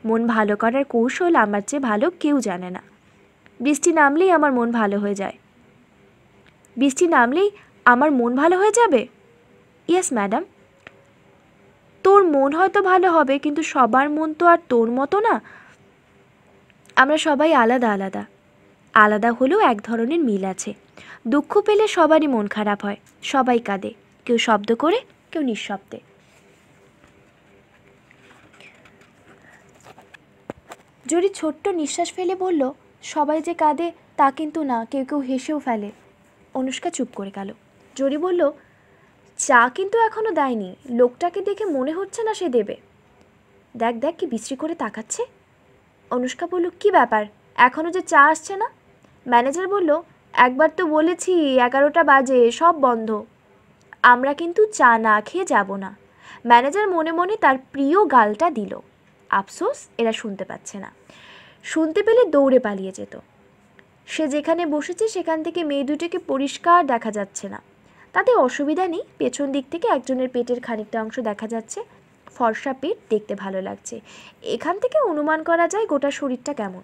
মন ভালো করার কৌশল আমার চেয়ে ভালো কেউ জানে না বৃষ্টি নামলেই আমার মন ভালো হয়ে যায় বৃষ্টি নামলেই আমার মন ভালো হয়ে যাবে ইয়েস ম্যাডাম তোর মন হয়তো ভালো হবে কিন্তু সবার মন তো আর তোর মতো না আমরা সবাই আলাদা আলাদা আলাদা হলেও এক ধরনের মিল আছে দুঃখ পেলে সবারই মন খারাপ হয় সবাই কাঁদে কেউ শব্দ করে কেউ নিঃশব্দে জুরি ছোট্ট নিঃশ্বাস ফেলে বলল সবাই যে কাঁদে তা কিন্তু না কেউ কেউ হেসেও ফেলে অনুষ্কা চুপ করে গেল জরি বলল চা কিন্তু এখনও দেয়নি লোকটাকে দেখে মনে হচ্ছে না সে দেবে দেখ দেখ কি বিশ্রী করে তাকাচ্ছে অনুষ্কা বলল কি ব্যাপার এখনও যে চা আসছে না ম্যানেজার বলল একবার তো বলেছি এগারোটা বাজে সব বন্ধ আমরা কিন্তু চা না খেয়ে যাব না ম্যানেজার মনে মনে তার প্রিয় গালটা দিল আফসোস এরা শুনতে পাচ্ছে না শুনতে পেলে দৌড়ে পালিয়ে যেত সে যেখানে বসেছে সেখান থেকে মেয়ে দুটিকে পরিষ্কার দেখা যাচ্ছে না তাতে অসুবিধা নেই পেছন দিক থেকে একজনের পেটের খানিকটা অংশ দেখা যাচ্ছে ফর্সা পেট দেখতে ভালো লাগছে এখান থেকে অনুমান করা যায় গোটা শরীরটা কেমন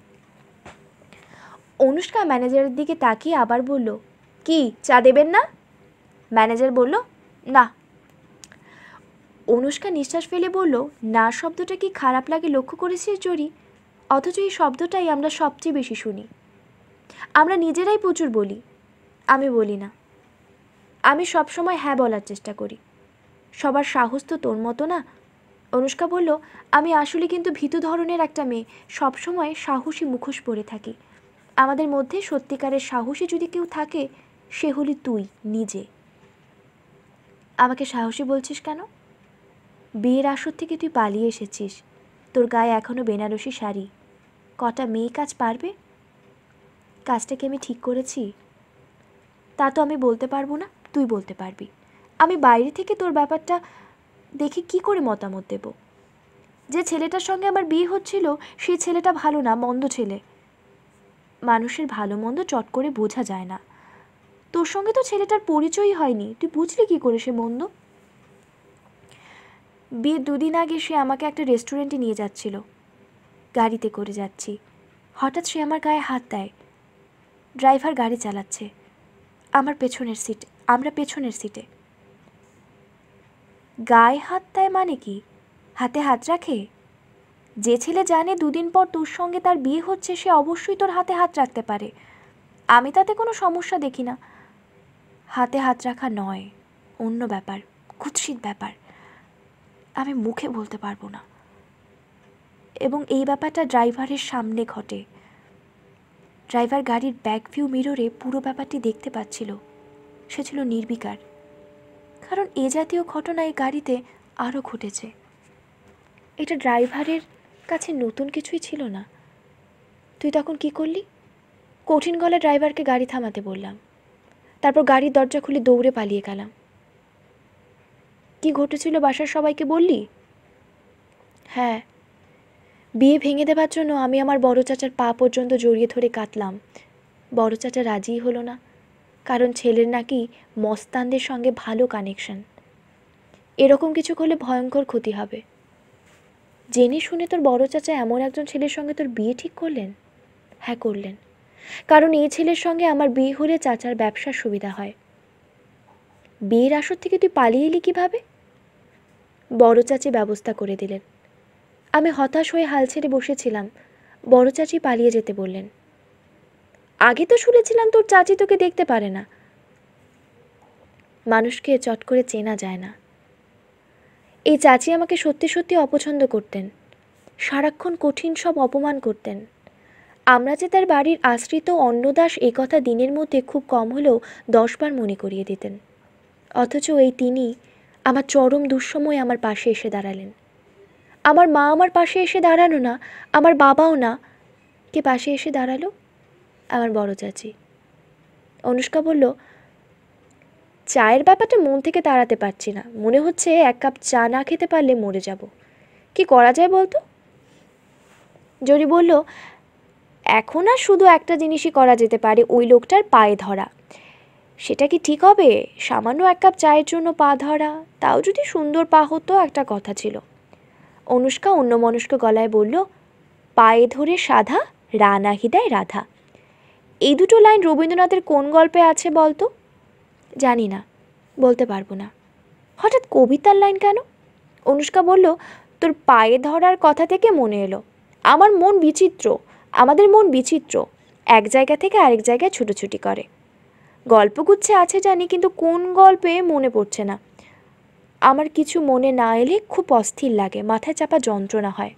অনুষ্কা ম্যানেজারের দিকে তাকিয়ে আবার বলল কি চা দেবেন না ম্যানেজার বলল না অনুষ্কা নিঃশ্বাস ফেলে বলল না শব্দটা কি খারাপ লাগে লক্ষ্য করেছিস জরি অথচ এই শব্দটাই আমরা সবচেয়ে বেশি শুনি আমরা নিজেরাই প্রচুর বলি আমি বলি না আমি সবসময় হ্যাঁ বলার চেষ্টা করি সবার সাহস তো তোর মতো না অনুষ্কা বলল আমি আসলে কিন্তু ভীতু ধরনের একটা মেয়ে সবসময় সাহসী মুখোশ পরে থাকি আমাদের মধ্যে সত্যিকারের সাহসী যদি কেউ থাকে সে হলি তুই নিজে আমাকে সাহসী বলছিস কেন বিয়ের আসর থেকে তুই পালিয়ে এসেছিস তোর গায়ে এখনও বেনারসি শাড়ি কটা মেয়ে কাজ পারবে কাজটা কি আমি ঠিক করেছি তা তো আমি বলতে পারবো না তুই বলতে পারবি আমি বাইরে থেকে তোর ব্যাপারটা দেখে কি করে মতামত দেব যে ছেলেটার সঙ্গে আমার বিয়ে হচ্ছিল সে ছেলেটা ভালো না মন্দ ছেলে মানুষের ভালো মন্দ চট করে বোঝা যায় না তোর সঙ্গে তো ছেলেটার পরিচয়ই হয়নি তুই বুঝলি কি করে সে মন্দ বিয়ের দুদিন আগে সে আমাকে একটা রেস্টুরেন্টে নিয়ে যাচ্ছিল গাড়িতে করে যাচ্ছি হঠাৎ সে আমার গায়ে হাত দেয় ড্রাইভার গাড়ি চালাচ্ছে আমার পেছনের সিট আমরা পেছনের সিটে গায়ে হাত দেয় মানে কি হাতে হাত রাখে যে ছেলে জানে দুদিন পর তোর সঙ্গে তার বিয়ে হচ্ছে সে অবশ্যই তোর হাতে হাত রাখতে পারে আমি তাতে কোনো সমস্যা দেখি না হাতে হাত রাখা নয় অন্য ব্যাপার কুৎসিত ব্যাপার আমি মুখে বলতে পারবো না এবং এই ব্যাপারটা ড্রাইভারের সামনে ঘটে ড্রাইভার গাড়ির ব্যাক ভিউ মিররে পুরো ব্যাপারটি দেখতে পাচ্ছিল সে ছিল নির্বিকার কারণ এ জাতীয় ঘটনা এই গাড়িতে আরও ঘটেছে এটা ড্রাইভারের কাছে নতুন কিছুই ছিল না তুই তখন কি করলি কঠিন গলা ড্রাইভারকে গাড়ি থামাতে বললাম তারপর গাড়ির দরজা খুলে দৌড়ে পালিয়ে গেলাম কি ঘটেছিল বাসার সবাইকে বললি হ্যাঁ বিয়ে ভেঙে দেবার জন্য আমি আমার বড় চাচার পা পর্যন্ত জড়িয়ে ধরে কাটলাম বড় চাচা রাজিই হলো না কারণ ছেলের নাকি মস্তানদের সঙ্গে ভালো কানেকশন এরকম কিছু করলে ভয়ঙ্কর ক্ষতি হবে জেনে শুনে তোর বড় চাচা এমন একজন ছেলের সঙ্গে তোর বিয়ে ঠিক করলেন হ্যাঁ করলেন কারণ এই ছেলের সঙ্গে আমার বিয়ে হলে চাচার ব্যবসার সুবিধা হয় বিয়ের আসর থেকে তুই পালিয়ে এলি কীভাবে বড় চাচি ব্যবস্থা করে দিলেন আমি হতাশ হয়ে হাল ছেড়ে বসেছিলাম বড় চাচি পালিয়ে যেতে বললেন আগে তো শুনেছিলাম তোর চাচি তোকে দেখতে পারে না মানুষকে চট করে চেনা যায় না এই চাচি আমাকে সত্যি সত্যি অপছন্দ করতেন সারাক্ষণ কঠিন সব অপমান করতেন আমরা যে তার বাড়ির আশ্রিত অন্নদাস এই কথা দিনের মধ্যে খুব কম হলেও দশবার মনে করিয়ে দিতেন অথচ এই তিনি আমার চরম দুঃসময়ে আমার পাশে এসে দাঁড়ালেন আমার মা আমার পাশে এসে দাঁড়ালো না আমার বাবাও না কে পাশে এসে দাঁড়ালো আমার বড় চাচি অনুষ্কা বলল চায়ের ব্যাপারটা মন থেকে তাড়াতে পারছি না মনে হচ্ছে এক কাপ চা না খেতে পারলে মরে যাব কি করা যায় বলতো জরি বলল এখন আর শুধু একটা জিনিসই করা যেতে পারে ওই লোকটার পায়ে ধরা সেটা কি ঠিক হবে সামান্য এক কাপ চায়ের জন্য পা ধরা তাও যদি সুন্দর পা হতো একটা কথা ছিল অনুষ্কা অন্যমনস্ক গলায় বলল পায়ে ধরে সাধা রানা হৃদয় রাধা এই দুটো লাইন রবীন্দ্রনাথের কোন গল্পে আছে বলতো জানি না বলতে পারবো না হঠাৎ কবিতার লাইন কেন অনুষ্কা বলল তোর পায়ে ধরার কথা থেকে মনে এলো আমার মন বিচিত্র আমাদের মন বিচিত্র এক জায়গা থেকে আরেক জায়গায় ছুটোছুটি করে গল্পগুচ্ছে আছে জানি কিন্তু কোন গল্পে মনে পড়ছে না আমার কিছু মনে না এলে খুব অস্থির লাগে মাথায় চাপা যন্ত্রণা হয়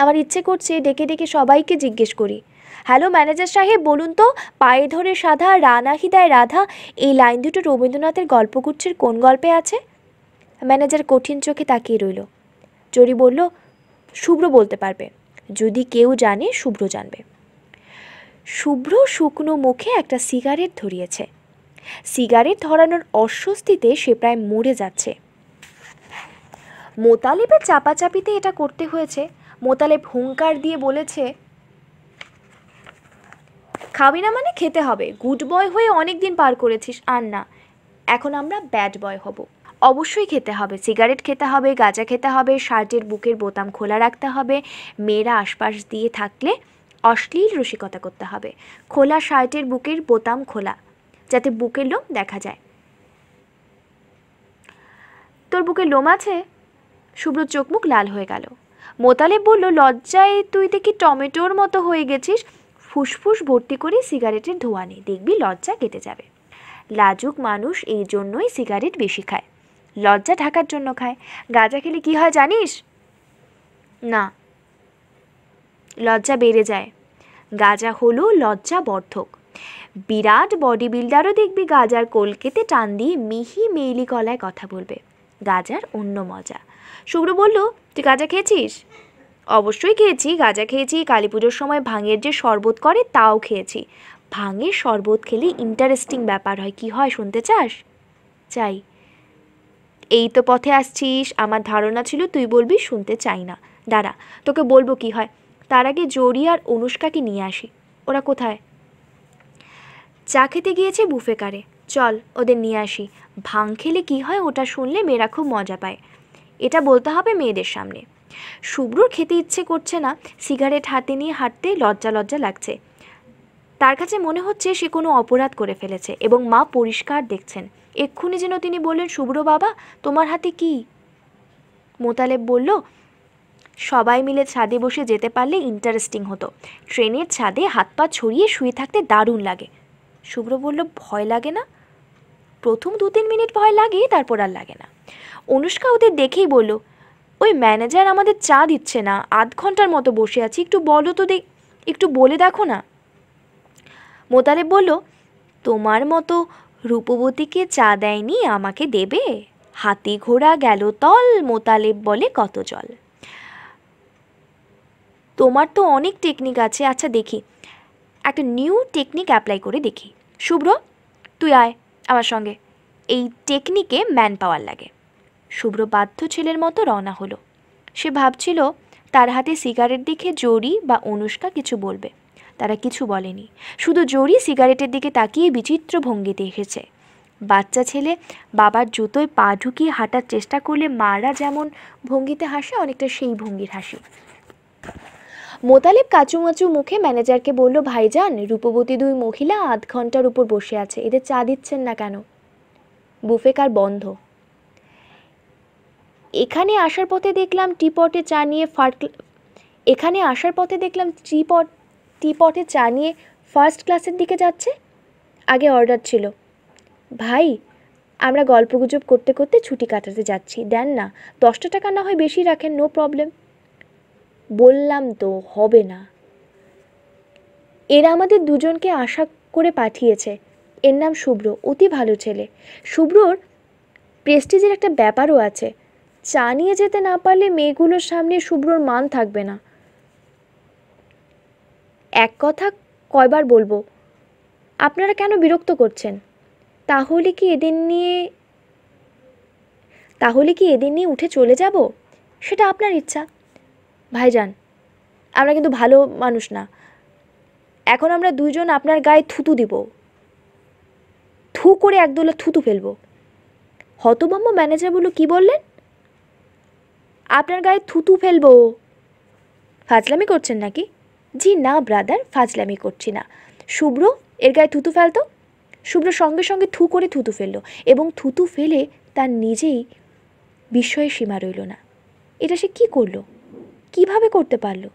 আমার ইচ্ছে করছে ডেকে ডেকে সবাইকে জিজ্ঞেস করি হ্যালো ম্যানেজার সাহেব বলুন তো পায়ে ধরে সাধা রানা হৃদায় রাধা এই লাইন দুটো রবীন্দ্রনাথের গল্পগুচ্ছের কোন গল্পে আছে ম্যানেজার কঠিন চোখে তাকিয়ে রইল জরি বলল শুভ্র বলতে পারবে যদি কেউ জানে শুভ্র জানবে শুভ্র শুকনো মুখে একটা সিগারেট ধরিয়েছে সিগারেট ধরানোর অস্বস্তিতে সে প্রায় মরে যাচ্ছে মোতালেবের চাপাচাপিতে এটা করতে হয়েছে মোতালেব হুঙ্কার দিয়ে বলেছে খাবি না মানে খেতে হবে গুড বয় হয়ে অনেক দিন পার করেছিস আর না এখন আমরা ব্যাড বয় হব অবশ্যই খেতে হবে সিগারেট খেতে হবে গাঁজা খেতে হবে শার্টের বুকের বোতাম খোলা রাখতে হবে মেয়েরা আশপাশ দিয়ে থাকলে অশ্লীল রসিকতা করতে হবে খোলা শার্টের বুকের বোতাম খোলা যাতে বুকের লোম দেখা যায় তোর বুকে লোম আছে শুভ্র চোখ মুখ লাল হয়ে গেল মোতালেব বলল লজ্জায় তুই দেখি টমেটোর মতো হয়ে গেছিস ফুসফুস ভর্তি করে সিগারেটের ধোঁয়া নেই দেখবি লজ্জা কেটে যাবে লাজুক মানুষ এই জন্যই সিগারেট বেশি খায় লজ্জা ঢাকার জন্য খায় গাঁজা খেলে কি হয় জানিস না লজ্জা বেড়ে যায় গাঁজা হলো বর্ধক বিরাট বডি বিল্ডারও দেখবি গাজার কলকেতে টান দিয়ে মিহি মেইলি গলায় কথা বলবে গাজার অন্য মজা শুভ্র বলল তুই গাজা খেয়েছিস অবশ্যই খেয়েছি গাজা খেয়েছি কালী পুজোর সময় ভাঙের যে শরবত করে তাও খেয়েছি ভাঙের শরবত খেলে ইন্টারেস্টিং ব্যাপার হয় কি হয় শুনতে চাস চাই এই তো পথে আসছিস আমার ধারণা ছিল তুই বলবি শুনতে চাই না দাঁড়া তোকে বলবো কি হয় তার আগে জোরি আর অনুষ্কাকে নিয়ে আসি ওরা কোথায় চা খেতে গিয়েছে বুফে কারে চল ওদের নিয়ে আসি ভাং খেলে কী হয় ওটা শুনলে মেয়েরা খুব মজা পায় এটা বলতে হবে মেয়েদের সামনে শুভ্রুর খেতে ইচ্ছে করছে না সিগারেট হাতে নিয়ে হাঁটতে লজ্জা লজ্জা লাগছে তার কাছে মনে হচ্ছে সে কোনো অপরাধ করে ফেলেছে এবং মা পরিষ্কার দেখছেন এক্ষুনি যেন তিনি বললেন শুভ্র বাবা তোমার হাতে কি মোতালেব বলল সবাই মিলে ছাদে বসে যেতে পারলে ইন্টারেস্টিং হতো ট্রেনের ছাদে হাত পা ছড়িয়ে শুয়ে থাকতে দারুণ লাগে শুভ্র বলল ভয় লাগে না প্রথম দু তিন মিনিট ভয় লাগে তারপর আর লাগে না অনুষ্কা ওদের দেখেই বলল ওই ম্যানেজার আমাদের চা দিচ্ছে না আধ ঘন্টার মতো বসে আছি একটু বলো তো দেখ একটু বলে দেখো না মোতালেব বলল তোমার মতো রূপবতীকে চা দেয়নি আমাকে দেবে হাতি ঘোড়া গেল তল মোতালেব বলে কত জল তোমার তো অনেক টেকনিক আছে আচ্ছা দেখি একটা নিউ টেকনিক অ্যাপ্লাই করে দেখি শুভ্র তুই আয় আমার সঙ্গে এই টেকনিকে ম্যান পাওয়ার লাগে শুভ্র বাধ্য ছেলের মতো রওনা হলো সে ভাবছিল তার হাতে সিগারেট দেখে জরি বা অনুষ্কা কিছু বলবে তারা কিছু বলেনি শুধু জোরি সিগারেটের দিকে তাকিয়ে বিচিত্র ভঙ্গিতে এসেছে বাচ্চা ছেলে বাবার জুতোয় পা ঢুকিয়ে হাঁটার চেষ্টা করলে মারা যেমন ভঙ্গিতে হাসে অনেকটা সেই ভঙ্গির হাসি মোতালেব কাচুমাচু মুখে ম্যানেজারকে বলল ভাইজান রূপবতী দুই মহিলা আধ ঘন্টার উপর বসে আছে এদের চা দিচ্ছেন না কেন বুফে কার বন্ধ এখানে আসার পথে দেখলাম টিপটে চা নিয়ে ফার্ট এখানে আসার পথে দেখলাম টিপট টিপটে চা নিয়ে ফার্স্ট ক্লাসের দিকে যাচ্ছে আগে অর্ডার ছিল ভাই আমরা গল্পগুজব করতে করতে ছুটি কাটাতে যাচ্ছি দেন না দশটা টাকা না হয় বেশি রাখেন নো প্রবলেম বললাম তো হবে না এরা আমাদের দুজনকে আশা করে পাঠিয়েছে এর নাম শুভ্র অতি ভালো ছেলে শুভ্রর প্রেস্টিজের একটা ব্যাপারও আছে চা নিয়ে যেতে না পারলে মেয়েগুলোর সামনে শুভ্রর মান থাকবে না এক কথা কয়বার বলবো আপনারা কেন বিরক্ত করছেন তাহলে কি এদের নিয়ে তাহলে কি এদের নিয়ে উঠে চলে যাব সেটা আপনার ইচ্ছা ভাইজান আমরা কিন্তু ভালো মানুষ না এখন আমরা দুইজন আপনার গায়ে থুতু দিব থু করে একদোলা থুতু ফেলব হতভম্ব ম্যানেজার বলল কি বললেন আপনার গায়ে থুতু ফেলব ফাজলামি করছেন নাকি জি না ব্রাদার ফাজলামি করছি না শুভ্র এর গায়ে থুতু ফেলতো শুভ্র সঙ্গে সঙ্গে থু করে থুতু ফেললো এবং থুতু ফেলে তার নিজেই বিস্ময়ের সীমা রইল না এটা সে কী করলো কিভাবে করতে পারলো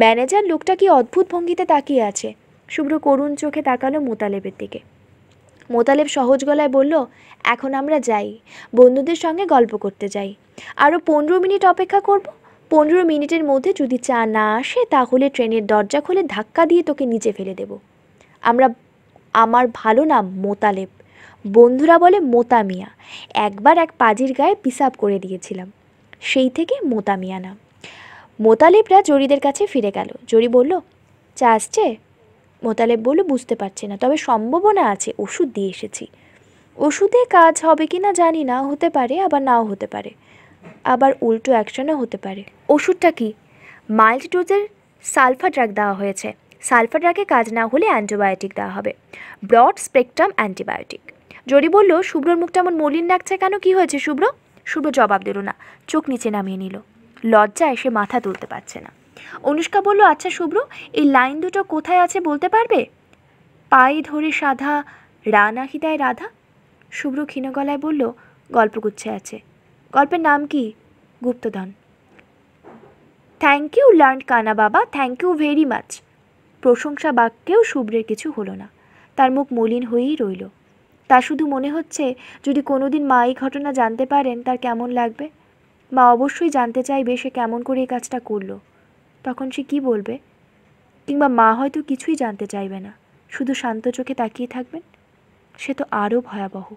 ম্যানেজার লোকটা কি অদ্ভুত ভঙ্গিতে তাকিয়ে আছে শুভ্র করুণ চোখে তাকালো মোতালেবের দিকে মোতালেব সহজ গলায় বলল এখন আমরা যাই বন্ধুদের সঙ্গে গল্প করতে যাই আরও পনেরো মিনিট অপেক্ষা করব পনেরো মিনিটের মধ্যে যদি চা না আসে তাহলে ট্রেনের দরজা খুলে ধাক্কা দিয়ে তোকে নিচে ফেলে দেব আমরা আমার ভালো নাম মোতালেব বন্ধুরা বলে মোতামিয়া একবার এক পাজির গায়ে পিসাব করে দিয়েছিলাম সেই থেকে মোতামিয়া নাম মোতালেবরা জরিদের কাছে ফিরে গেল জরি বলল চা আসছে মোতালেব বলল বুঝতে পারছে না তবে সম্ভাবনা আছে ওষুধ দিয়ে এসেছি ওষুধে কাজ হবে কি না জানি না হতে পারে আবার নাও হতে পারে আবার উল্টো অ্যাকশনও হতে পারে ওষুধটা কি মাইল্ড ডোজের সালফা ড্রাগ দেওয়া হয়েছে সালফা ড্রাগে কাজ না হলে অ্যান্টিবায়োটিক দেওয়া হবে ব্রড স্পেকট্রাম অ্যান্টিবায়োটিক জরি বলল শুভ্রর মুখটা এমন মলিন ডাকছে কেন কি হয়েছে শুভ্র শুভ্র জবাব দিল না চোখ নিচে নামিয়ে নিল লজ্জায় সে মাথা তুলতে পারছে না অনুষ্কা বলল আচ্ছা শুভ্র এই লাইন দুটো কোথায় আছে বলতে পারবে পায়ে ধরে সাধা রানা হৃদয় রাধা শুভ্র ক্ষীণ গলায় বলল গল্পগুচ্ছে আছে গল্পের নাম কি গুপ্তধন থ্যাংক ইউ লার্ন কানা বাবা থ্যাংক ইউ ভেরি মাচ প্রশংসা বাক্যেও শুভ্রের কিছু হলো না তার মুখ মলিন হয়েই রইল তা শুধু মনে হচ্ছে যদি কোনোদিন মা এই ঘটনা জানতে পারেন তার কেমন লাগবে মা অবশ্যই জানতে চাইবে সে কেমন করে এই কাজটা করলো তখন সে কি বলবে কিংবা মা হয়তো কিছুই জানতে চাইবে না শুধু শান্ত চোখে তাকিয়ে থাকবেন সে তো আরও ভয়াবহ